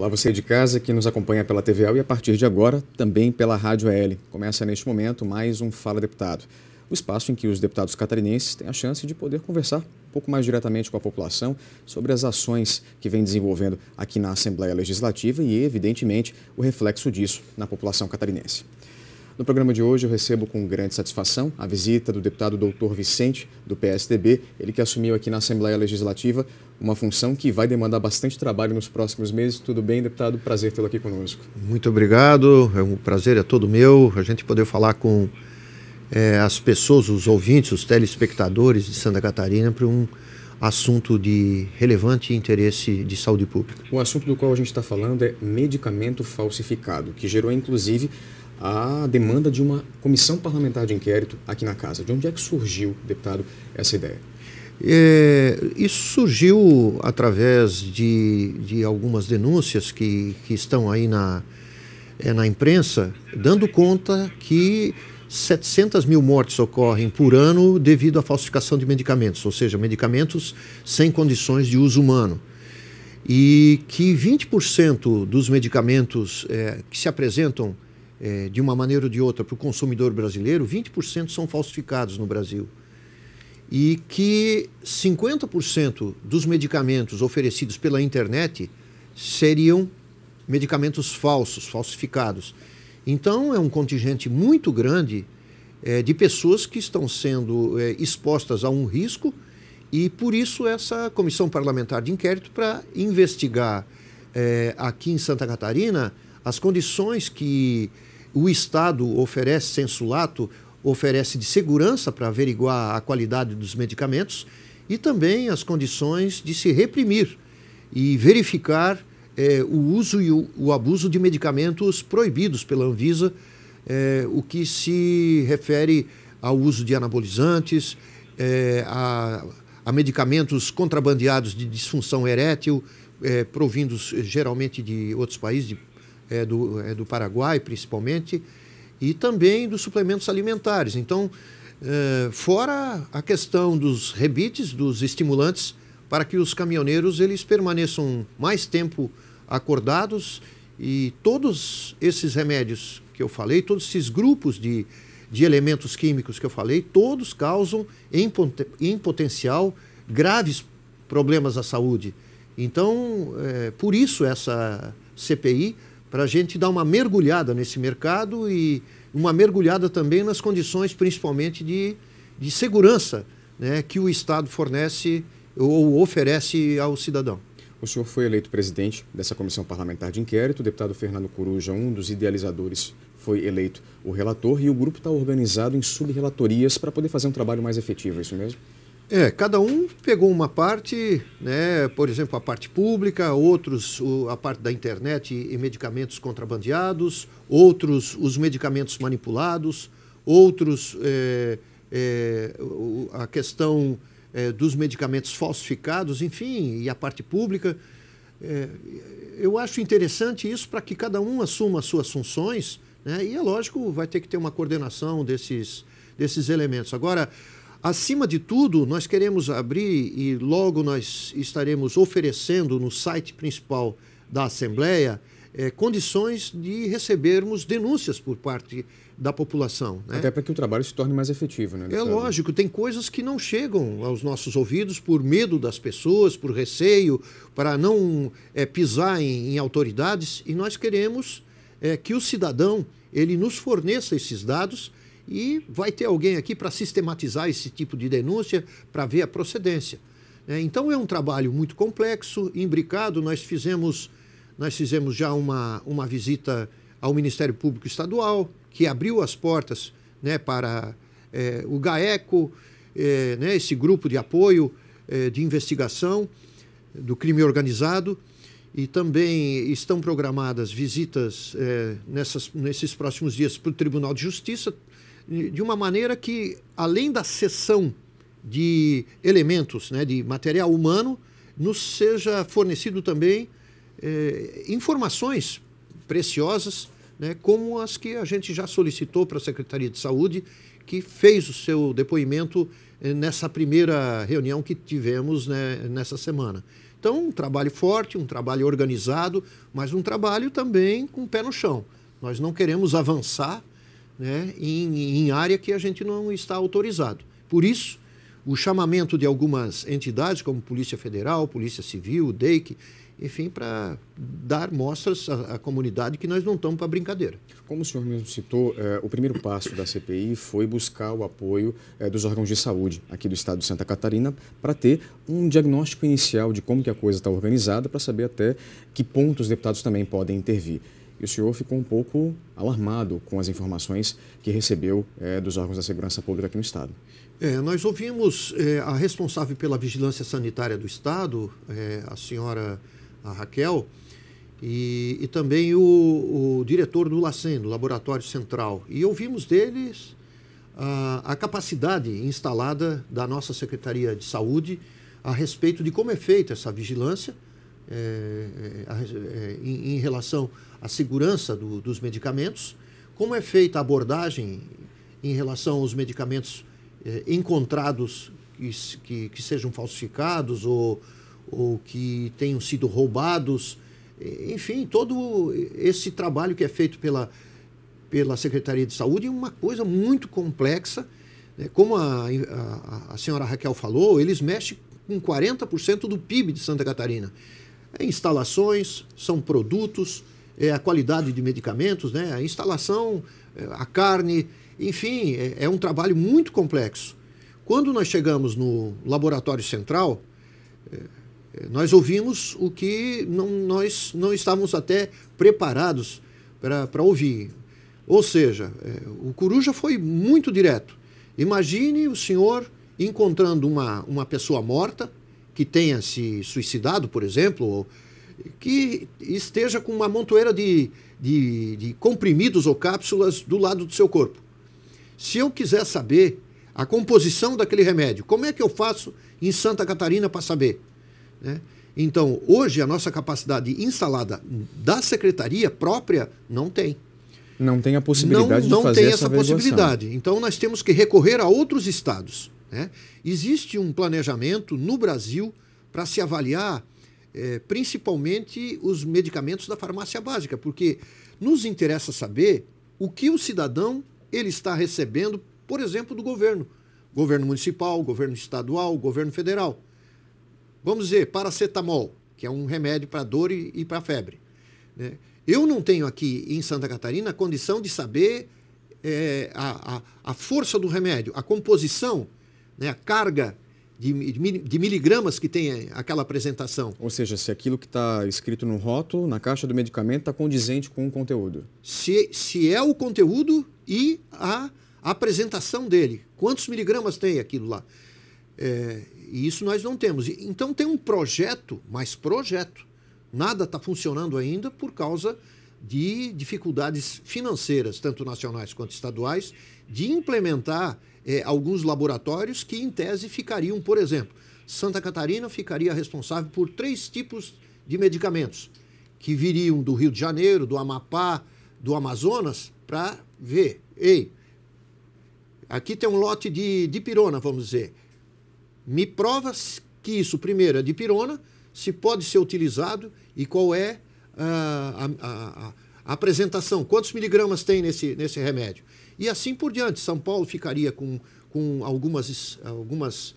Olá, você de casa que nos acompanha pela TVL e a partir de agora também pela Rádio AL. Começa neste momento mais um Fala Deputado, o espaço em que os deputados catarinenses têm a chance de poder conversar um pouco mais diretamente com a população sobre as ações que vem desenvolvendo aqui na Assembleia Legislativa e, evidentemente, o reflexo disso na população catarinense. No programa de hoje eu recebo com grande satisfação a visita do deputado doutor Vicente, do PSDB, ele que assumiu aqui na Assembleia Legislativa uma função que vai demandar bastante trabalho nos próximos meses. Tudo bem, deputado? Prazer tê-lo aqui conosco. Muito obrigado, é um prazer, é todo meu a gente poder falar com é, as pessoas, os ouvintes, os telespectadores de Santa Catarina para um assunto de relevante interesse de saúde pública. O assunto do qual a gente está falando é medicamento falsificado, que gerou inclusive a demanda de uma comissão parlamentar de inquérito aqui na casa. De onde é que surgiu, deputado, essa ideia? É, isso surgiu através de, de algumas denúncias que, que estão aí na, é, na imprensa, dando conta que 700 mil mortes ocorrem por ano devido à falsificação de medicamentos, ou seja, medicamentos sem condições de uso humano. E que 20% dos medicamentos é, que se apresentam é, de uma maneira ou de outra, para o consumidor brasileiro, 20% são falsificados no Brasil. E que 50% dos medicamentos oferecidos pela internet seriam medicamentos falsos, falsificados. Então, é um contingente muito grande é, de pessoas que estão sendo é, expostas a um risco e, por isso, essa comissão parlamentar de inquérito para investigar é, aqui em Santa Catarina as condições que o Estado oferece sensulato oferece de segurança para averiguar a qualidade dos medicamentos e também as condições de se reprimir e verificar é, o uso e o, o, abuso de medicamentos proibidos pela Anvisa, é, o que se refere ao uso de anabolizantes, é, a, a, medicamentos contrabandeados de disfunção erétil, é, provindos geralmente de outros países, de é, do, é, do Paraguai, principalmente, e também dos suplementos alimentares. Então, é, fora a questão dos rebites, dos estimulantes, para que os caminhoneiros eles permaneçam mais tempo acordados e todos esses remédios que eu falei, todos esses grupos de, de elementos químicos que eu falei, todos causam em, em potencial graves problemas à saúde. Então, é, por isso essa CPI para a gente dar uma mergulhada nesse mercado e uma mergulhada também nas condições, principalmente, de, de segurança né, que o Estado fornece ou oferece ao cidadão. O senhor foi eleito presidente dessa comissão parlamentar de inquérito. O deputado Fernando Coruja, um dos idealizadores, foi eleito o relator e o grupo está organizado em sub-relatorias para poder fazer um trabalho mais efetivo, é isso mesmo? É, cada um pegou uma parte, né, por exemplo, a parte pública, outros o, a parte da internet e, medicamentos contrabandeados, outros os medicamentos manipulados, outros é, é, a questão é, dos medicamentos falsificados, enfim, e a parte pública. É, eu acho interessante isso para que cada um assuma as suas funções, né, e é lógico, vai ter que ter uma coordenação desses, desses elementos. Agora, Acima de tudo, nós queremos abrir e logo nós estaremos oferecendo no site principal da Assembleia é, condições de recebermos denúncias por parte da população. Né? Até para que o trabalho se torne mais efetivo, né? É lógico, tem coisas que não chegam aos nossos ouvidos por medo das pessoas, por receio, para não é, pisar em, em, autoridades, e nós queremos é, que o cidadão ele nos forneça esses dados e vai ter alguém aqui para sistematizar esse tipo de denúncia, para ver a procedência. Né? Então é um trabalho muito complexo, imbricado. Nós fizemos, nós fizemos já uma, uma visita ao Ministério Público Estadual, que abriu as portas né, para é, o GAECO, é, né, esse grupo de apoio é, de investigação do crime organizado. E também estão programadas visitas nessas, nesses próximos dias para o Tribunal de Justiça, de uma maneira que, além da seção de elementos, né, de material humano, nos seja fornecido também eh, informações preciosas, né, como as que a gente já solicitou para a Secretaria de Saúde, que fez o seu depoimento eh, nessa primeira reunião que tivemos né, nessa semana. Então, um trabalho forte, um trabalho organizado, mas um trabalho também com o pé no chão. Nós não queremos avançar né, em, em área que a gente não está autorizado. Por isso, o chamamento de algumas entidades, como Polícia Federal, Polícia Civil, DEIC, enfim, para dar mostras à, à, comunidade que nós não estamos para brincadeira. Como o senhor mesmo citou, eh, o primeiro passo da CPI foi buscar o apoio eh, dos órgãos de saúde aqui do estado de Santa Catarina para ter um diagnóstico inicial de como que a coisa está organizada, para saber até que ponto os deputados também podem intervir e o senhor ficou um pouco alarmado com as informações que recebeu é, dos órgãos da segurança pública aqui no Estado. É, nós ouvimos é, a responsável pela vigilância sanitária do Estado, eh, a senhora a Raquel, e, e também o, o, diretor do LACEN, do Laboratório Central. E ouvimos deles a, a capacidade instalada da nossa Secretaria de Saúde a respeito de como é feita essa vigilância eh, eh, eh, em, relação à segurança do, dos medicamentos, como é feita a abordagem em relação aos medicamentos encontrados que, que, que sejam falsificados ou, ou que tenham sido roubados. Enfim, todo esse trabalho que é feito pela, pela Secretaria de Saúde é uma coisa muito complexa. Né? Como a, a, a senhora Raquel falou, eles mexem com 40% do PIB de Santa Catarina. É instalações, são produtos, é a qualidade de medicamentos, né? a instalação, é, a carne, enfim, é, é um trabalho muito complexo. Quando nós chegamos no laboratório central, é, é, nós ouvimos o que não, nós não estávamos até preparados para ouvir. Ou seja, o coruja foi muito direto. Imagine o senhor encontrando uma, uma pessoa morta, que tenha se suicidado, por exemplo, ou que esteja com uma montoeira de, de, de comprimidos ou cápsulas do lado do seu corpo. Se eu quiser saber a composição daquele remédio, como é que eu faço em Santa Catarina para saber? Né? Então, hoje, a nossa capacidade instalada da secretaria própria não tem. Não tem a possibilidade não, de não fazer essa Não tem essa, essa possibilidade. Então, nós temos que recorrer a outros estados. Né? Existe um planejamento no Brasil para se avaliar é, principalmente os medicamentos da farmácia básica, porque nos interessa saber o que o cidadão ele está recebendo, por exemplo, do governo, governo municipal, governo estadual, governo federal. Vamos dizer, paracetamol, que é um remédio para dor e, e para febre. Né? Eu não tenho aqui em Santa Catarina a condição de saber é, a, a, a força do remédio, a composição né, a carga de, de, miligramas que tem eh, aquela apresentação. Ou seja, se aquilo que está escrito no rótulo, na caixa do medicamento, está condizente com o conteúdo. Se, se é o conteúdo e a apresentação dele. Quantos miligramas tem aquilo lá? É, e isso nós não temos. Então tem um projeto, mas projeto. Nada está funcionando ainda por causa de dificuldades financeiras, tanto nacionais quanto estaduais, de implementar é, alguns laboratórios que, em tese, ficariam, por exemplo, Santa Catarina ficaria responsável por três tipos de medicamentos que viriam do Rio de Janeiro, do Amapá, do Amazonas, para ver. Ei, aqui tem um lote de dipirona, vamos dizer. Me prova que isso, primeiro, é dipirona, se pode ser utilizado e qual é ah, a, a, a, a apresentação, quantos miligramas tem nesse, nesse remédio. E assim por diante. São Paulo ficaria com, com algumas, algumas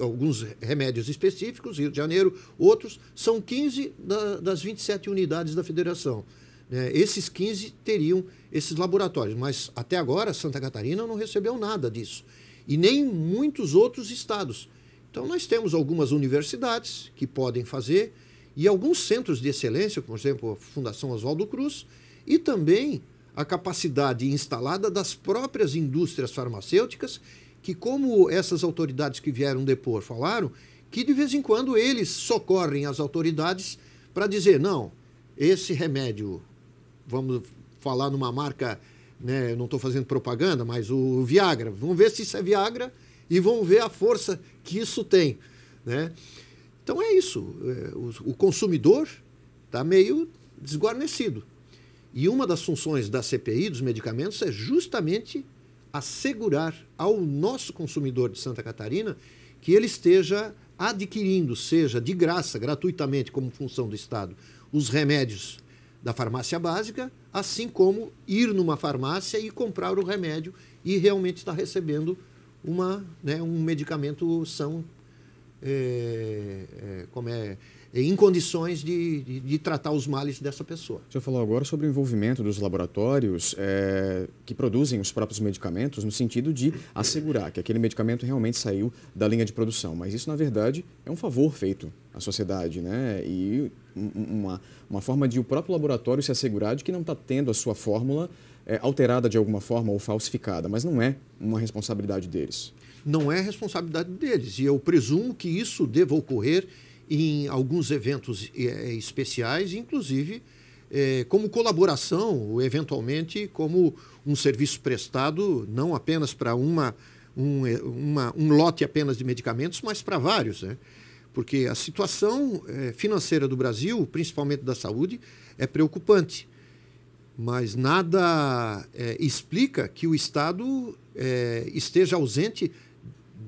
alguns remédios específicos, Rio de Janeiro, outros. São 15 da, das 27 unidades da federação. Né? Esses 15 teriam esses laboratórios, mas até agora Santa Catarina não recebeu nada disso. E nem muitos outros estados. Então, nós temos algumas universidades que podem fazer e alguns centros de excelência, como, por exemplo, a Fundação Oswaldo Cruz, e também a capacidade instalada das próprias indústrias farmacêuticas, que, como essas autoridades que vieram depor falaram, que de vez em quando eles socorrem as autoridades para dizer: não, esse remédio, vamos falar numa marca, né, não estou fazendo propaganda, mas o Viagra, vamos ver se isso é Viagra e vamos ver a força que isso tem. Né? Então é isso, é, o consumidor está meio desguarnecido. E uma das funções da CPI dos medicamentos é justamente assegurar ao nosso consumidor de Santa Catarina que ele esteja adquirindo, seja de graça, gratuitamente, como função do Estado, os remédios da farmácia básica, assim como ir numa farmácia e comprar o remédio e realmente estar recebendo uma, né, um medicamento são, é, é, como é, em condições de, de, de, tratar os males dessa pessoa. O senhor falou agora sobre o envolvimento dos laboratórios é, que produzem os próprios medicamentos, no sentido de assegurar que aquele medicamento realmente saiu da linha de produção. Mas isso, na verdade, é um favor feito à sociedade, né? E uma, uma forma de o próprio laboratório se assegurar de que não está tendo a sua fórmula é, alterada de alguma forma ou falsificada, mas não é uma responsabilidade deles. Não é responsabilidade deles. E eu presumo que isso deva ocorrer em alguns eventos eh, eh, especiais, inclusive eh, como colaboração ou eventualmente como um serviço prestado não apenas para uma, um, uma, um lote apenas de medicamentos, mas para vários, né? Porque a situação financeira do Brasil, principalmente da saúde, é preocupante. Mas nada é, explica que o Estado é, esteja ausente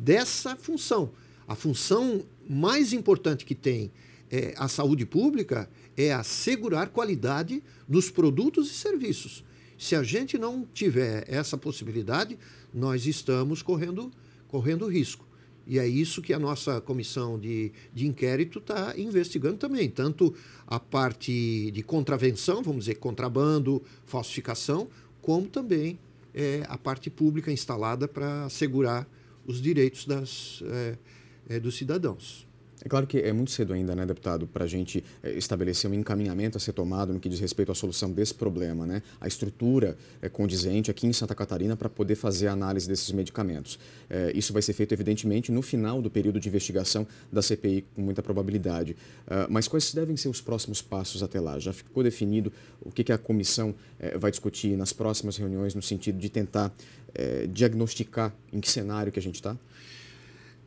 dessa função a função mais importante que tem é, a saúde pública é assegurar qualidade dos produtos e serviços. Se a gente não tiver essa possibilidade, nós estamos correndo, correndo risco. E é isso que a nossa comissão de, de inquérito está investigando também, tanto a parte de contravenção, vamos dizer, contrabando, falsificação, como também é, a parte pública instalada para assegurar os direitos das, é, é, dos cidadãos. É claro que é muito cedo ainda, né, deputado, para a gente é, estabelecer um encaminhamento a ser tomado no que diz respeito à solução desse problema, né? A estrutura é condizente aqui em Santa Catarina para poder fazer a análise desses medicamentos. É, isso vai ser feito, evidentemente, no final do período de investigação da CPI, com muita probabilidade. É, mas quais devem ser os próximos passos até lá? Já ficou definido o que, que a comissão é, vai discutir nas próximas reuniões no sentido de tentar é, diagnosticar em que cenário que a gente está?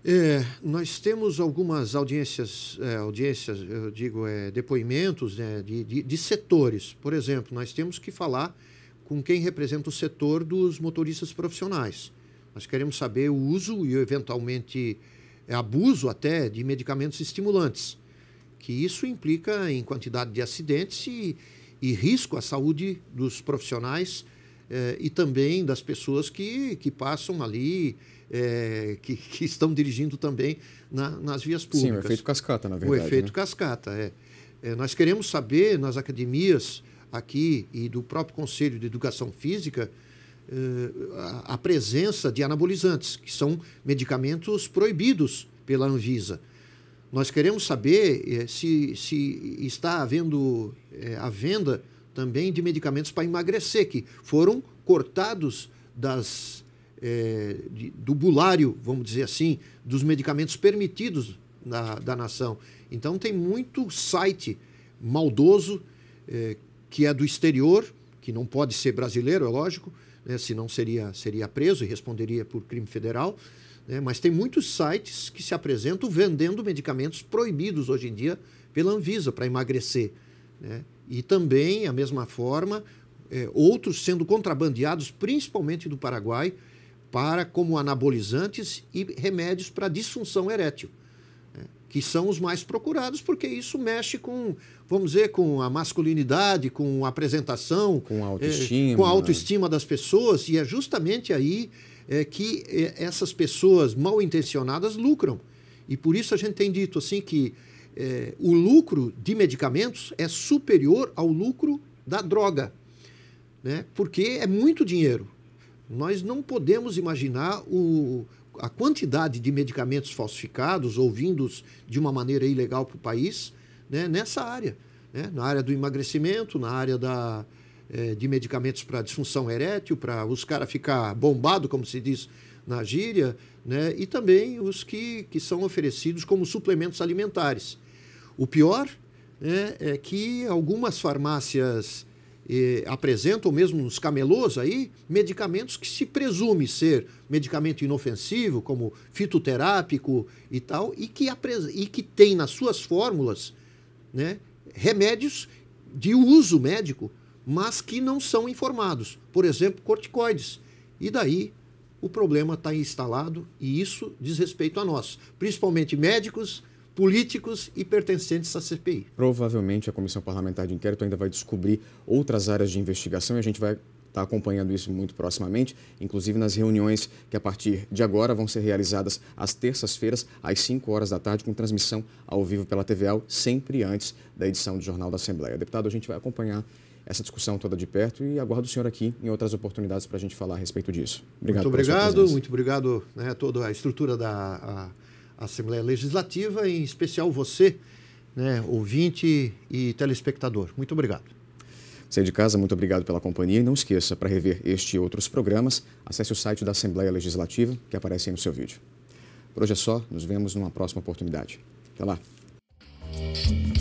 É, nós temos algumas audiências, é, audiências, eu digo, é, depoimentos né, de, de, de, setores. Por exemplo, nós temos que falar com quem representa o setor dos motoristas profissionais. Nós queremos saber o uso e eventualmente é, abuso até de medicamentos estimulantes, que isso implica em quantidade de acidentes e, e risco à saúde dos profissionais eh, e também das pessoas que, que passam ali, eh, que, que, estão dirigindo também na, nas vias públicas. Sim, o efeito cascata, na verdade. O efeito né? cascata, é. é. Nós queremos saber nas academias aqui e do próprio Conselho de Educação Física a, a presença de anabolizantes, que são medicamentos proibidos pela Anvisa. Nós queremos saber se, se está havendo é, a venda também de medicamentos para emagrecer, que foram cortados das, é, de, do bulário, vamos dizer assim, dos medicamentos permitidos na, da nação. Então tem muito site maldoso é, que é do exterior, que não pode ser brasileiro, é lógico, né, senão seria, seria preso e responderia por crime federal. Né, mas tem muitos sites que se apresentam vendendo medicamentos proibidos hoje em dia pela Anvisa para emagrecer. Né? E também, a mesma forma, é, outros sendo contrabandeados, principalmente do Paraguai, para como anabolizantes e remédios para disfunção erétil, né, que são os mais procurados, porque isso mexe com, vamos dizer, com a masculinidade, com a apresentação, com a é, autoestima, com a né? autoestima das pessoas, e é justamente aí é, que essas pessoas mal intencionadas lucram. E por isso a gente tem dito assim que é, o lucro de medicamentos é superior ao lucro da droga, né? porque é muito dinheiro. Nós não podemos imaginar o, a quantidade de medicamentos falsificados ou vindos de uma maneira ilegal para o país né? nessa área. Né? Na área do emagrecimento, na área da, é, de medicamentos para disfunção erétil, para os caras ficar bombado, como se diz na gíria, né? e também os que, que são oferecidos como suplementos alimentares. O pior né, é que algumas farmácias eh, apresentam, mesmo nos camelôs aí, medicamentos que se presume ser medicamento inofensivo, como fitoterápico e tal, e que, e que tem nas suas fórmulas né, remédios de uso médico, mas que não são informados. Por exemplo, corticoides. E daí o problema está instalado e isso diz respeito a nós, principalmente médicos, políticos e pertencentes à CPI. Provavelmente a Comissão Parlamentar de Inquérito ainda vai descobrir outras áreas de investigação e a gente vai estar tá acompanhando isso muito proximamente, inclusive nas reuniões que a partir de agora vão ser realizadas às terças-feiras, às 5 horas da tarde, com transmissão ao vivo pela TVA, sempre antes da edição do Jornal da Assembleia. Deputado, a gente vai acompanhar essa discussão toda de perto e aguardo o senhor aqui em outras oportunidades para a gente falar a respeito disso. Obrigado. Muito obrigado, muito obrigado né, a toda a estrutura da a Assembleia Legislativa, em especial você, né, ouvinte e telespectador. Muito obrigado. Você de casa, muito obrigado pela companhia e não esqueça, para rever este e outros programas, acesse o site da Assembleia Legislativa que aparece aí no seu vídeo. Por hoje é só, nos vemos numa próxima oportunidade. Até lá.